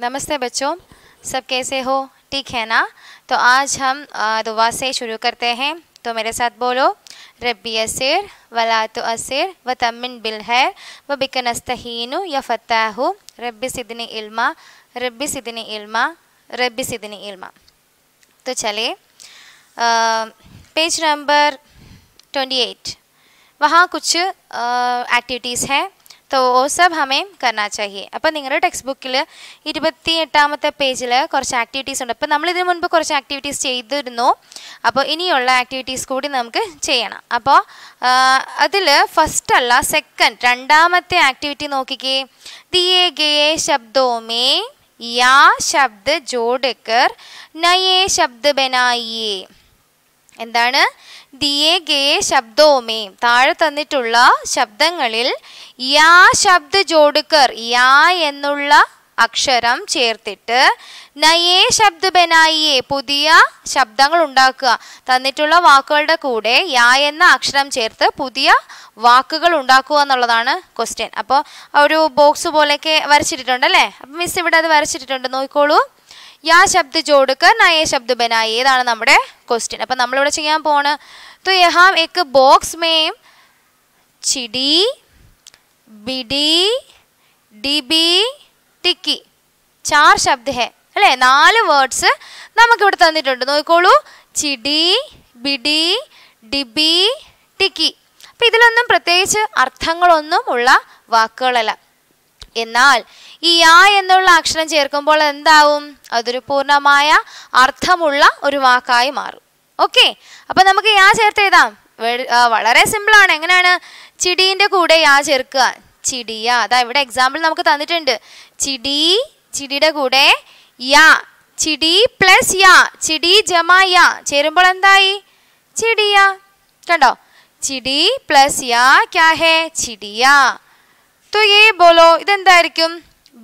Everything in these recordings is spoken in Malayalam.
नमस्ते बच्चों सब कैसे हो ठीक है ना तो आज हम दुआ से शुरू करते हैं तो मेरे साथ बोलो रबी असिर वला तो असिर व तमिन बिल है व बिकनस्तहीन या फ़तः रबी सिदनी इल्मा रबी सिदनी इल्मा रबी सिदनी इल्मा तो चले पेज नंबर ट्वेंटी एट वहाँ कुछ एक्टिविटीज़ हैं तो वो सब हमें करना चाहिए അപ്പോൾ നിങ്ങളുടെ ടെക്സ്റ്റ് ബുക്കിൽ ഇരുപത്തി എട്ടാമത്തെ പേജിൽ കുറച്ച് ആക്ടിവിറ്റീസ് ഉണ്ട് അപ്പോൾ നമ്മളിതിനു മുൻപ് കുറച്ച് ആക്ടിവിറ്റീസ് ചെയ്തിരുന്നു അപ്പോൾ ഇനിയുള്ള ആക്ടിവിറ്റീസ് കൂടി നമുക്ക് ചെയ്യണം അപ്പോൾ അതിൽ ഫസ്റ്റ് അല്ല സെക്കൻഡ് രണ്ടാമത്തെ ആക്ടിവിറ്റി നോക്കിക്കേ ദിയേ ഗയേ ശബ്ദോമേ യാ ശബ്ദ ജോഡക്കർ നയേ ശബ്ദ ബനായിയേ എന്താണ് ദിയേ ഗേ ശബ്ദോമേ താഴെ തന്നിട്ടുള്ള ശബ്ദങ്ങളിൽ യാ ശബ്ദ ജോഡുക്കർ യാ എന്നുള്ള അക്ഷരം ചേർത്തിട്ട് നയേ ശബ്ദ ബനായിയെ പുതിയ ശബ്ദങ്ങൾ ഉണ്ടാക്കുക തന്നിട്ടുള്ള വാക്കുകളുടെ കൂടെ യാ എന്ന അക്ഷരം ചേർത്ത് പുതിയ വാക്കുകൾ ഉണ്ടാക്കുക എന്നുള്ളതാണ് ക്വസ്റ്റ്യൻ അപ്പോൾ ഒരു ബോക്സ് പോലെയൊക്കെ അല്ലേ അപ്പം മിസ് ഇവിടെ അത് വരച്ചിട്ടുണ്ട് നോക്കിക്കോളൂ യാ ശബ്ദ ജോഡ്ക്ക് നയ ശബ്ദ ബനായി ഏതാണ് നമ്മുടെ ക്വസ്റ്റ്യൻ നമ്മൾ ഇവിടെ ചെയ്യാൻ പോണ് तो यहाँ ബോക്സ് बॉक्स ചിടി चिड़ी ഡിബി ടിക്കി ചാർ ശബ്ദ ഹെ അല്ലേ നാല് വേർഡ്സ് നമുക്കിവിടെ തന്നിട്ടുണ്ട് നോക്കിക്കോളൂ ചിടി ബിഡി ഡിബി ടിക്കി അപ്പം ഇതിലൊന്നും പ്രത്യേകിച്ച് അർത്ഥങ്ങളൊന്നും ഉള്ള വാക്കുകളല്ല എന്നാൽ ഈ ആ എന്നുള്ള അക്ഷരം ചേർക്കുമ്പോൾ എന്താവും അതൊരു പൂർണ്ണമായ അർത്ഥമുള്ള ഒരു വാക്കായി മാറും ഓക്കെ അപ്പൊ നമുക്ക് യാ ചേർത്ത് എഴുതാം വളരെ സിമ്പിളാണ് എങ്ങനെയാണ് ചിടീന്റെ കൂടെ യാ ചേർക്കുക ചിടിയ അതാ ഇവിടെ എക്സാമ്പിൾ നമുക്ക് തന്നിട്ടുണ്ട് ചിടി ചിടിയുടെ കൂടെ യാ ചിടി പ്ലസ് യാ ചിടി ജമ യാ ചേരുമ്പോൾ എന്തായി ചിടിയ കണ്ടോ ചിടി പ്ലസ് യാ ക്യാ ഹേ ചിടിയ तो ये बोलो ഇതെന്തായിരിക്കും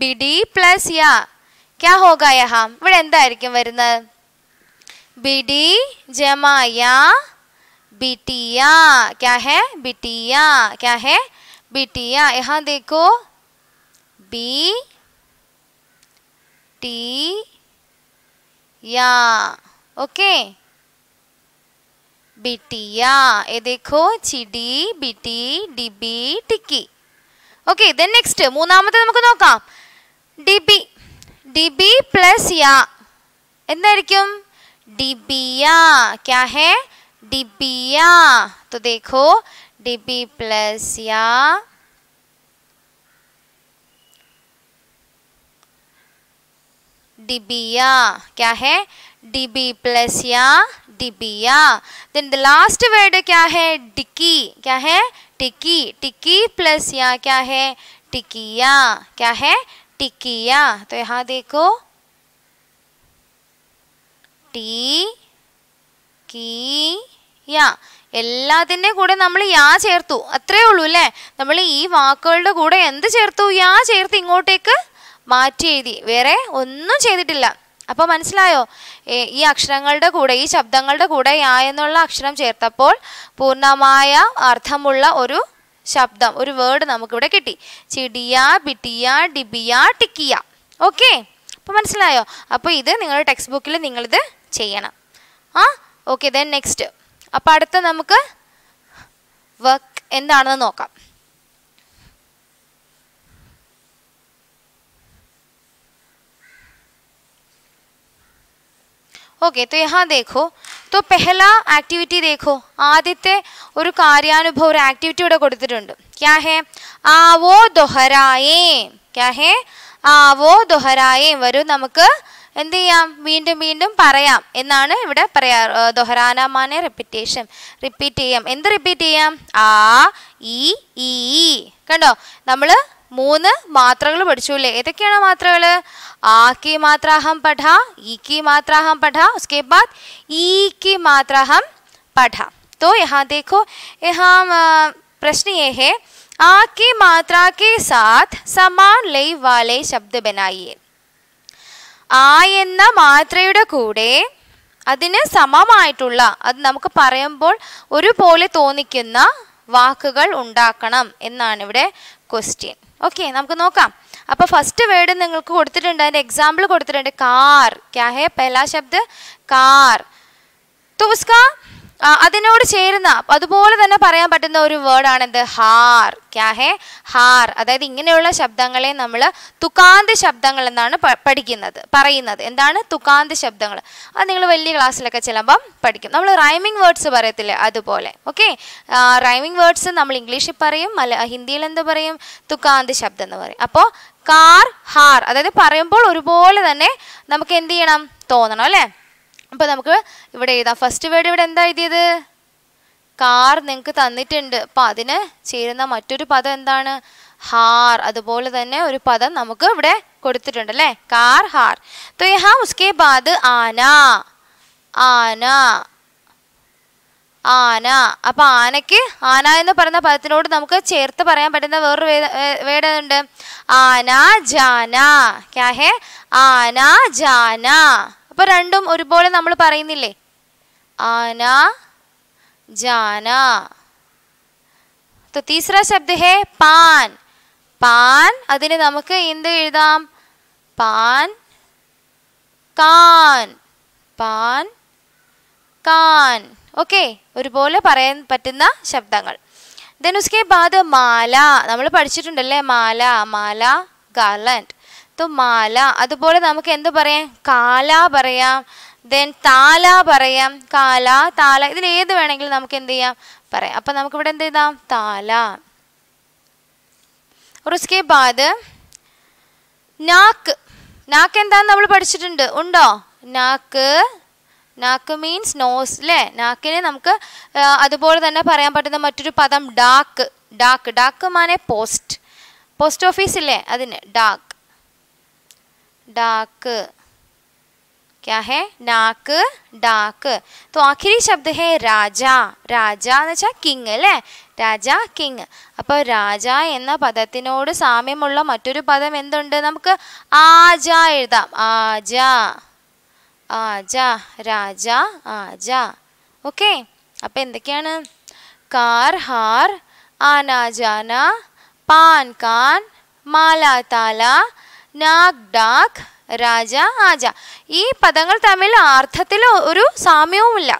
bd plus ya e क्या होगा यहाँ ഇവിടെ എന്തായിരിക്കും വരുന്നത് bd जमा या बिटिया क्या है बिटिया क्या है बिटिया यहाँ देखो बी टी या ओके बिटिया ये देखो चिडी बिटी डीबी टिकी ഓക്കെ ദെൻ നെക്സ്റ്റ് മൂന്നാമത്തെ നമുക്ക് നോക്കാം D B D B plus യാ എന്തായിരിക്കും डिबिया क्या है डिबिया तो देखो डिबी प्लस या डिबिया क्या है डिबी प्लस या डिबिया देन द लास्ट वर्ड क्या है डिकी क्या है टिकी टिकी प्लस यहाँ क्या है टिकिया क्या है टिकिया तो यहाँ देखो टी की या എല്ലാത്തിൻ്റെ കൂടെ നമ്മൾ യാ ചേർത്തു അത്രേ ഉള്ളൂ അല്ലേ നമ്മൾ ഈ വാക്കുകളുടെ കൂടെ എന്ത് ചേർത്തു യാ ചേർത്ത് ഇങ്ങോട്ടേക്ക് മാറ്റി എഴുതി വേറെ ഒന്നും ചെയ്തിട്ടില്ല അപ്പോൾ മനസ്സിലായോ ഈ അക്ഷരങ്ങളുടെ കൂടെ ഈ ശബ്ദങ്ങളുടെ കൂടെ യാ എന്നുള്ള അക്ഷരം ചേർത്തപ്പോൾ പൂർണ്ണമായ അർത്ഥമുള്ള ഒരു ശബ്ദം ഒരു വേർഡ് നമുക്കിവിടെ കിട്ടി ചിടിയ ബിട്ടിയ ഡിബിയ ടിക്കിയ ഓക്കെ അപ്പോൾ മനസ്സിലായോ അപ്പോൾ ഇത് നിങ്ങളുടെ ടെക്സ്റ്റ് ബുക്കിൽ നിങ്ങളിത് ചെയ്യണം ആ ഓക്കെ ദെൻ നെക്സ്റ്റ് അപ്പോൾ അടുത്ത നമുക്ക് വർക്ക് എന്താണെന്ന് നോക്കാം ഓക്കെ तो यहाँ देखो तो पहला एक्टिविटी देखो ആദ്യത്തെ ഒരു കാര്യാനുഭവ ഒരു ആക്ടിവിറ്റി ഇവിടെ കൊടുത്തിട്ടുണ്ട് क्या है ആവോ ദൊഹരായേ क्या है ആവോ ദൊഹരായേ വരൂ നമുക്ക് എന്ത് ചെയ്യാം വീണ്ടും വീണ്ടും പറയാം എന്നാണ് ഇവിടെ പറയാ ദൊഹരാനാമാനെ റിപ്പീറ്റേഷൻ റിപ്പീറ്റ് ചെയ്യാം എന്ത് റിപ്പീറ്റ് ചെയ്യാം ആ ഇ കണ്ടോ നമ്മൾ മൂന്ന് മാത്രകൾ പഠിച്ചു അല്ലേ ഏതൊക്കെയാണ് മാത്രകൾ ആ കി മാത്രാഹം പഠ ഈ കി മാത്രാഹം പഠ ഉസ്കേ ബാദ് ഈ കി മാത്രാഹം പഠ तो യഹാ देखो यहाँ प्रश्न ये है आ की मात्रा के साथ समान लय वाले ശബ്ദ ബനായിയെ ആ എന്ന മാത്രയുടെ കൂടെ അതിന് സമമായിട്ടുള്ള അത് നമുക്ക് പറയുമ്പോൾ ഒരുപോലെ തോന്നിക്കുന്ന വാക്കുകൾ ഉണ്ടാക്കണം എന്നാണ് ഇവിടെ ക്വസ്റ്റ്യൻ ഓക്കെ നമുക്ക് നോക്കാം അപ്പോൾ ഫസ്റ്റ് വേർഡ് നിങ്ങൾക്ക് കൊടുത്തിട്ടുണ്ട് അതിന്റെ എക്സാമ്പിൾ കൊടുത്തിട്ടുണ്ട് കാർ ക്യാ ഹെ പെലാ ശബ്ദ് കാർ तो उसका അതിനോട് ചേരുന്ന അതുപോലെ തന്നെ പറയാൻ പറ്റുന്ന ഒരു വേർഡാണ് എന്ത് ഹാർ ക്യാ ഹേ ഹാർ അതായത് ഇങ്ങനെയുള്ള ശബ്ദങ്ങളെ നമ്മൾ തുക്കാന്ത് ശബ്ദങ്ങൾ എന്നാണ് പഠിക്കുന്നത് പറയുന്നത് എന്താണ് തുക്കാന്ത് ശബ്ദങ്ങൾ അത് നിങ്ങൾ വലിയ ക്ലാസ്സിലൊക്കെ ചെല്ലുമ്പം പഠിക്കും നമ്മൾ റൈമിംഗ് വേർഡ്സ് പറയത്തില്ലേ അതുപോലെ ഓക്കെ റൈമിംഗ് വേർഡ്സ് നമ്മൾ ഇംഗ്ലീഷിൽ പറയും മല ഹിന്ദിയിൽ എന്ത് പറയും തുക്കാന്ത് ശബ്ദം എന്ന് പറയും അപ്പോൾ കാർ ഹാർ അതായത് പറയുമ്പോൾ ഒരുപോലെ തന്നെ നമുക്ക് എന്ത് ചെയ്യണം തോന്നണം അല്ലേ അപ്പോൾ നമുക്ക് ഇവിടെ ഏതാ ഫസ്റ്റ് വേർഡ് ഇവിടെ എന്താ എഴുതിയത് കാർ നിങ്ങൾക്ക് തന്നിട്ടുണ്ട് അപ്പോൾ അതിന് ചേരുന്ന മറ്റൊരു പദം എന്താണ് ഹാർ അതുപോലെ തന്നെ ഒരു പദം നമുക്ക് ഇവിടെ കൊടുത്തിട്ടുണ്ട് അല്ലേ കാർ ഹാർ तो यहाँ उसके बाद ആന ആന ആന അപ്പൊ ആനക്ക് ആന എന്ന് പറയുന്ന പദത്തിനോട് നമുക്ക് ചേർത്ത് പറയാൻ പറ്റുന്ന വേറൊരു വേട് ഉണ്ട് ആന ജാന ക്യാ ഹേ ആന ജാന അപ്പോൾ രണ്ടും ഒരുപോലെ നമ്മൾ പറയുന്നില്ലേ ആന ജാന തീസ്ര तीसरा शब्द है पान പാൻ അതിന് നമുക്ക് എന്ത് എഴുതാം പാൻ കാൻ പാൻ കാൻ ഓക്കെ ഒരുപോലെ പറയാൻ പറ്റുന്ന ശബ്ദങ്ങൾ ദെൻ ഉസ്കെ ബാദ് മാല നമ്മൾ പഠിച്ചിട്ടുണ്ടല്ലേ മാല മാല ഗാർലൻഡ് മാല അതുപോലെ നമുക്ക് എന്ത് പറയാം കാല പറയാം ദെൻ താല പറയാം കാല താല ഇതിൽ ഏത് വേണമെങ്കിലും നമുക്ക് എന്ത് ചെയ്യാം പറയാം അപ്പൊ നമുക്ക് ഇവിടെ എന്ത് ചെയ്താം താല ഉസ്കെ ബാദ് നാക്ക് നാക്ക് എന്താന്ന് നമ്മൾ പഠിച്ചിട്ടുണ്ട് ഉണ്ടോ നാക്ക് നാക്ക് മീൻസ് നോസ് അല്ലേ നാക്കിനെ നമുക്ക് അതുപോലെ തന്നെ പറയാൻ പറ്റുന്ന മറ്റൊരു പദം ഡാക്ക് ഡാക്ക് ഡാക്ക് മാനെ പോസ്റ്റ് പോസ്റ്റ് ഓഫീസ് ഇല്ലേ അതിന് ഡാക്ക് डाक क्या है नाक डाक तो आखिरी शब्द है രാജാ രാജ എന്ന് വെച്ചാൽ കിങ് അല്ലേ രാജ കിങ് അപ്പോൾ രാജ എന്ന പദത്തിനോട് സാമ്യമുള്ള മറ്റൊരു പദം എന്തുണ്ട് നമുക്ക് ആജ എഴുതാം ആജ ആജ രാജ ആജ ഓക്കെ അപ്പോൾ എന്തൊക്കെയാണ് കാർ ഹാർ ആനാജാന പാൻ കാൻ മാലാതാല നാഗ് ഡാക് രാജ ആജ ഈ പദങ്ങൾ തമ്മിൽ അർത്ഥത്തിൽ ഒരു സാമ്യവുമില്ല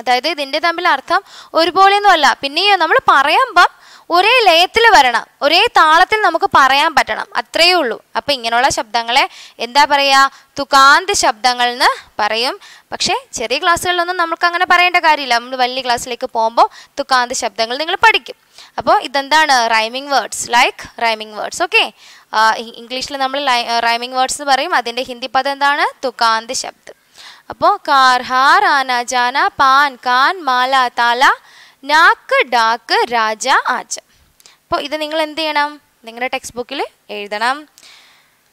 അതായത് ഇതിൻ്റെ തമ്മിൽ അർത്ഥം ഒരുപോലെയൊന്നും അല്ല പിന്നെയോ നമ്മൾ പറയുമ്പം ഒരേ ലയത്തിൽ വരണം ഒരേ താളത്തിൽ നമുക്ക് പറയാൻ പറ്റണം അത്രയേ ഉള്ളൂ അപ്പം ഇങ്ങനെയുള്ള ശബ്ദങ്ങളെ എന്താ പറയുക തുകാന്ത് ശബ്ദങ്ങൾ എന്ന് പറയും പക്ഷേ ചെറിയ ക്ലാസ്സുകളിലൊന്നും നമുക്ക് അങ്ങനെ പറയേണ്ട കാര്യമില്ല നമ്മൾ വലിയ ക്ലാസ്സിലേക്ക് പോകുമ്പോൾ തുകാന്ത് ശബ്ദങ്ങൾ നിങ്ങൾ പഠിക്കും അപ്പോൾ ഇതെന്താണ് rhyming words like rhyming words okay ഇംഗ്ലീഷിൽ നമ്മൾ റൈമിംഗ് വേർഡ്സ് എന്ന് പറയും അതിൻ്റെ ഹിന്ദി പദം എന്താണ് തുകാന്ത് ശബ്ദ് അപ്പോൾ കാർ ഹാർ ആന ജാന പാൻ കാൻ മാല താല നാക്ക് ഡാക്ക് രാജ ആജ അപ്പോൾ ഇത് നിങ്ങൾ എന്ത് ചെയ്യണം നിങ്ങളുടെ ടെക്സ്റ്റ് ബുക്കിൽ എഴുതണം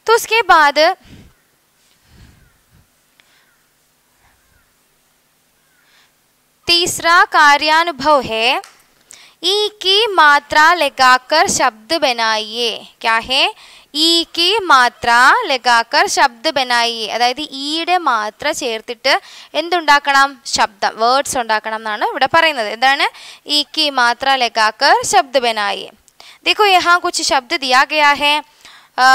തുസ്കെ ബാദ് तीसरा कार्यानुभव है ई की मात्रा लगाकर शब्द बनाइए क्या है ഈ കി മാത്ര ലഗാക്കർ ശബ്ദ ബനായി അതായത് ഈയുടെ മാത്ര ചേർത്തിട്ട് എന്തുണ്ടാക്കണം ശബ്ദം വേർഡ്സ് ഉണ്ടാക്കണം എന്നാണ് ഇവിടെ പറയുന്നത് എന്താണ് ഈ കി മാത്ര ലഗാക്കർ ശബ്ദ ബനായി देखो यहाँ कुछ शब्द दिया गया है आ,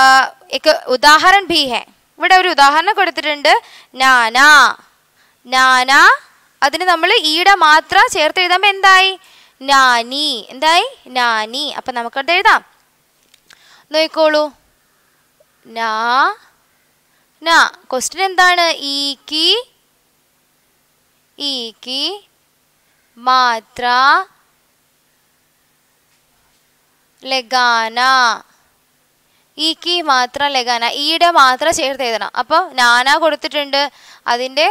एक उदाहरण भी है ഇവിടെ ഒരു ഉദാഹരണം കൊടുത്തിട്ടുണ്ട് നാന നാന അതിന് നമ്മൾ ഈയുടെ മാത്ര ചേർത്ത് എഴുതുമ്പോൾ എന്തായി നാനി എന്തായി നാനി അപ്പം നമുക്കത് എഴുതാം നോക്കിക്കോളൂ നാ നാ ക്വസ്റ്റ്യൻ എന്താണ് ഈക്ക് ഈക്ക് മാത്ര ലഗാന ഈക്ക് മാത്ര ലഗാന ഈയുടെ മാത്ര ചേർത്ത് എഴുതണം അപ്പോൾ നാന കൊടുത്തിട്ടുണ്ട് അതിന്റെ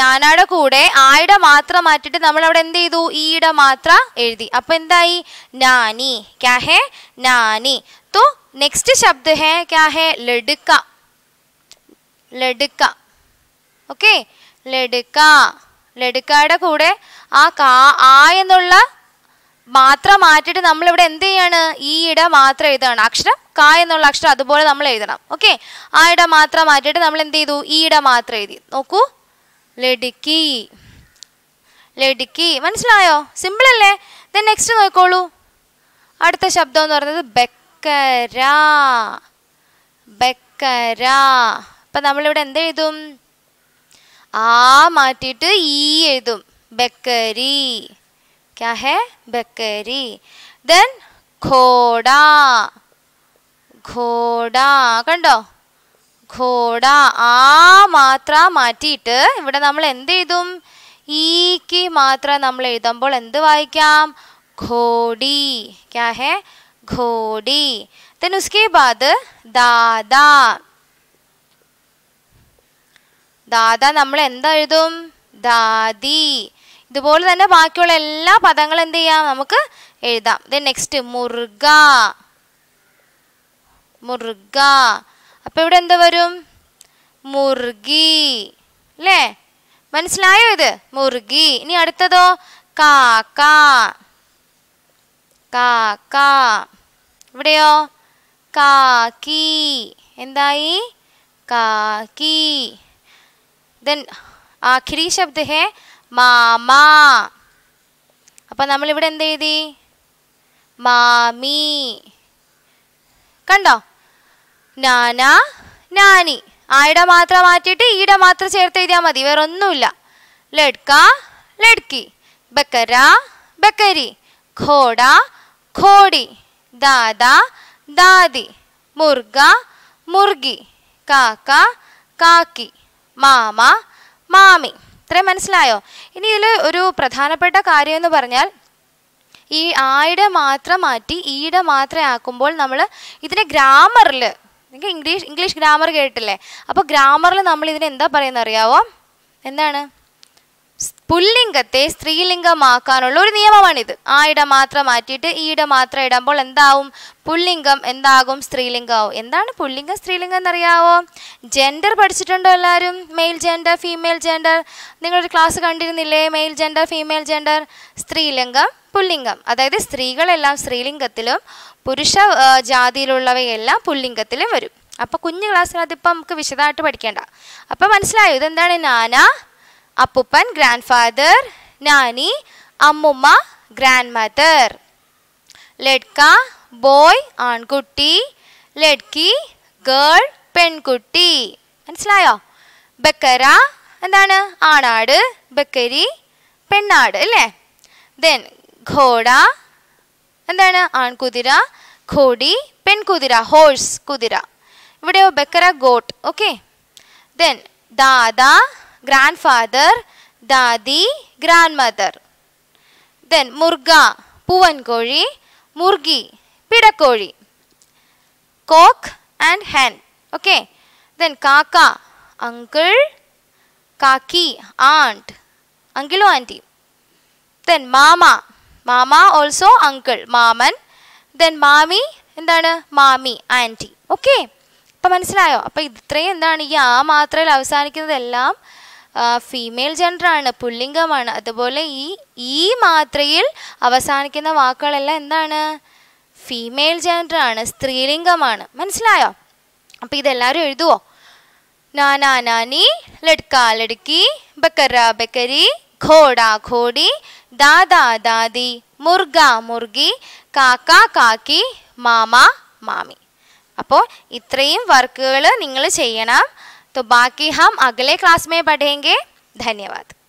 നാനാടെ കൂടെ ആയുടെ മാത്ര മാറ്റിട്ട് നമ്മൾ അവിടെ എന്ത് ചെയ്തു ഈയുടെ മാത്ര എഴുതി അപ്പോൾ എന്തായി നാനി ക്യാ ഹേ നാനി തോ നെക്സ്റ്റ് ശബ്ദ है क्या है लड़का लड़का ഓക്കെ ലടുക്ക ലടുക്കയുടെ കൂടെ ആ കാ ആ എന്നുള്ള മാത്രം നമ്മൾ ഇവിടെ എന്ത് ചെയ്യാണ് ഈയിട മാത്രം എഴുതണം അക്ഷരം കാ എന്നുള്ള അക്ഷരം അതുപോലെ നമ്മൾ എഴുതണം ഓക്കെ ആ ഇട മാത്രം മാറ്റിയിട്ട് നമ്മൾ എന്ത് ചെയ്തു ഈയിട മാത്രം എഴുതി നോക്കൂ ലടുക്കി ലടുക്കി മനസ്സിലായോ സിമ്പിൾ അല്ലേ ദെൻ നെക്സ്റ്റ് നോക്കോളൂ അടുത്ത ശബ്ദം എന്ന് പറയുന്നത് ബക്കര ബക്കര അപ്പം നമ്മളിവിടെ എന്ത് എഴുതും ആ മാറ്റിയിട്ട് ഈ എഴുതും ബക്കരി ക്യാ ഹെ ബക്കരി ദെൻ ഘോഡ ഘോഡ കണ്ടോ ഘോട ആ മാത്ര മാറ്റിയിട്ട് ഇവിടെ നമ്മൾ എന്ത് എഴുതും ഈക്ക് മാത്ര നമ്മൾ എഴുതുമ്പോൾ എന്ത് വായിക്കാം ഘോടി ക്യാ ഹെ ഘോടി തെനുസ്കേ उसके बाद ദാദാ ദാദാ നമ്മൾ എന്താ എഴുതും ദാദി ഇതുപോലെ തന്നെ ബാക്കിയുള്ള എല്ലാ പദങ്ങളും എന്ത് ചെയ്യാം നമുക്ക് എഴുതാം ദെൻ നെക്സ്റ്റ് മുർഗ മുർഗ അപ്പോൾ ഇവിടെ എന്താ വരും മുർഗി അല്ലേ മനസ്സിലായോ ഇത് മുർഗി ഇനി അടുത്തതോ കാക്ക കാക്ക ഇവിടെയോ കാക്കി എന്തായി കാക്കി ദെൻ ആഖിരി ശബ്ദ ഹേ മാമ അപ്പം നമ്മളിവിടെ എന്ത് എഴുതി മാമി കണ്ടോ നാനാ നാനി ആയിട മാത്രം മാറ്റിയിട്ട് ഈട മാത്രം ചേർത്ത് എഴുതിയാൽ മതി വേറെ ഒന്നുമില്ല ലഡ്ക ലഡ്കി ബക്കര ബക്കരി ഘോട ഘോടി ദാദ ദാദി മുർഗ മുർഗി കാക്ക കാക്കി മാമ മാമി ഇത്രയും മനസ്സിലായോ ഇനി ഇതിൽ ഒരു പ്രധാനപ്പെട്ട കാര്യം എന്ന് പറഞ്ഞാൽ ഈ ആയിടെ മാത്രം മാറ്റി ഈടെ മാത്രം ആക്കുമ്പോൾ നമ്മൾ ഇതിനെ ഗ്രാമറിൽ നിങ്ങൾക്ക് ഇംഗ്ലീഷ് ഇംഗ്ലീഷ് ഗ്രാമർ കേട്ടില്ലേ അപ്പോൾ ഗ്രാമറിൽ നമ്മൾ ഇതിന് എന്താ പറയുന്നത് അറിയാവോ എന്താണ് പുല്ലിംഗത്തെ സ്ത്രീലിംഗമാക്കാനുള്ള ഒരു നിയമമാണിത് ആ ഇട മാത്രം മാറ്റിയിട്ട് ഈ ഇട മാത്രം ഇടുമ്പോൾ എന്താവും പുല്ലിംഗം എന്താകും സ്ത്രീലിംഗമാവും എന്താണ് പുല്ലിംഗം സ്ത്രീലിംഗം എന്നറിയാവോ ജെൻഡർ പഠിച്ചിട്ടുണ്ടോ എല്ലാവരും മെയിൽ ജെൻഡർ ഫീമെയിൽ ജെൻഡർ നിങ്ങളൊരു ക്ലാസ് കണ്ടിരുന്നില്ലേ മെയിൽ ജെൻഡർ ഫീമെയിൽ ജെൻഡർ സ്ത്രീലിംഗം പുല്ലിംഗം അതായത് സ്ത്രീകളെല്ലാം സ്ത്രീലിംഗത്തിലും പുരുഷ ജാതിയിലുള്ളവയെല്ലാം പുല്ലിംഗത്തിലും വരും അപ്പോൾ കുഞ്ഞു ക്ലാസ്സിൽ അതിപ്പോൾ നമുക്ക് വിശദമായിട്ട് പഠിക്കേണ്ട അപ്പോൾ മനസ്സിലായോ ഇതെന്താണ് നാനാ அப்பப்பன் grandfather, Nani, Ammumma, grandmother. Ledka, boy, ஆண்குட்டி ledki, girl, பெண்குட்டி മനസ്സിലായോ ബക്കറ എന്താണ് ആണാട് ബക്കരി പെണ്ണാട് അല്ലേ ദെൻ ഘോട എന്താണ് ആൺകുതിര ഘോടി പെൺകുതിര ഹോഴ്സ് കുതിര ഇവിടെയോ ബക്കറ ഗോട്ട് ഓക്കെ ദെൻ ദാദ grandfather, dadi, grandmother. Then murga, puvankori, murgi, pidakori, cock and hen. Okay. Then kaka, uncle, kaki, aunt, uncle or auntie. Then mama, mama also uncle, maman. Then mami, എന്താണ് മാമി ആൻറ്റി ഓക്കെ അപ്പം മനസ്സിലായോ അപ്പം ഇത്രയും എന്താണ് ഈ ആ മാത്രയിൽ അവസാനിക്കുന്നതെല്ലാം ഫീമെയിൽ ജെൻഡറാണ് പുല്ലിംഗമാണ് അതുപോലെ ഈ ഈ മാത്രയിൽ അവസാനിക്കുന്ന വാക്കുകളെല്ലാം എന്താണ് ഫീമെയിൽ ജെൻഡറാണ് സ്ത്രീലിംഗമാണ് മനസ്സിലായോ അപ്പോൾ ഇതെല്ലാവരും എഴുതുവോ നാനാ നാനി ലഡ്ക്ക ലഡ്ക്കി ബക്കറ ബക്കരി ഘോട ഘോടി ദാദാ ദാദി മുർഗ മുർഗി കാക്ക കാക്കി മാമ മാമി അപ്പോൾ ഇത്രയും വർക്കുകൾ നിങ്ങൾ ചെയ്യണം तो बाकी हम अगले क्लास में पढ़ेंगे धन्यवाद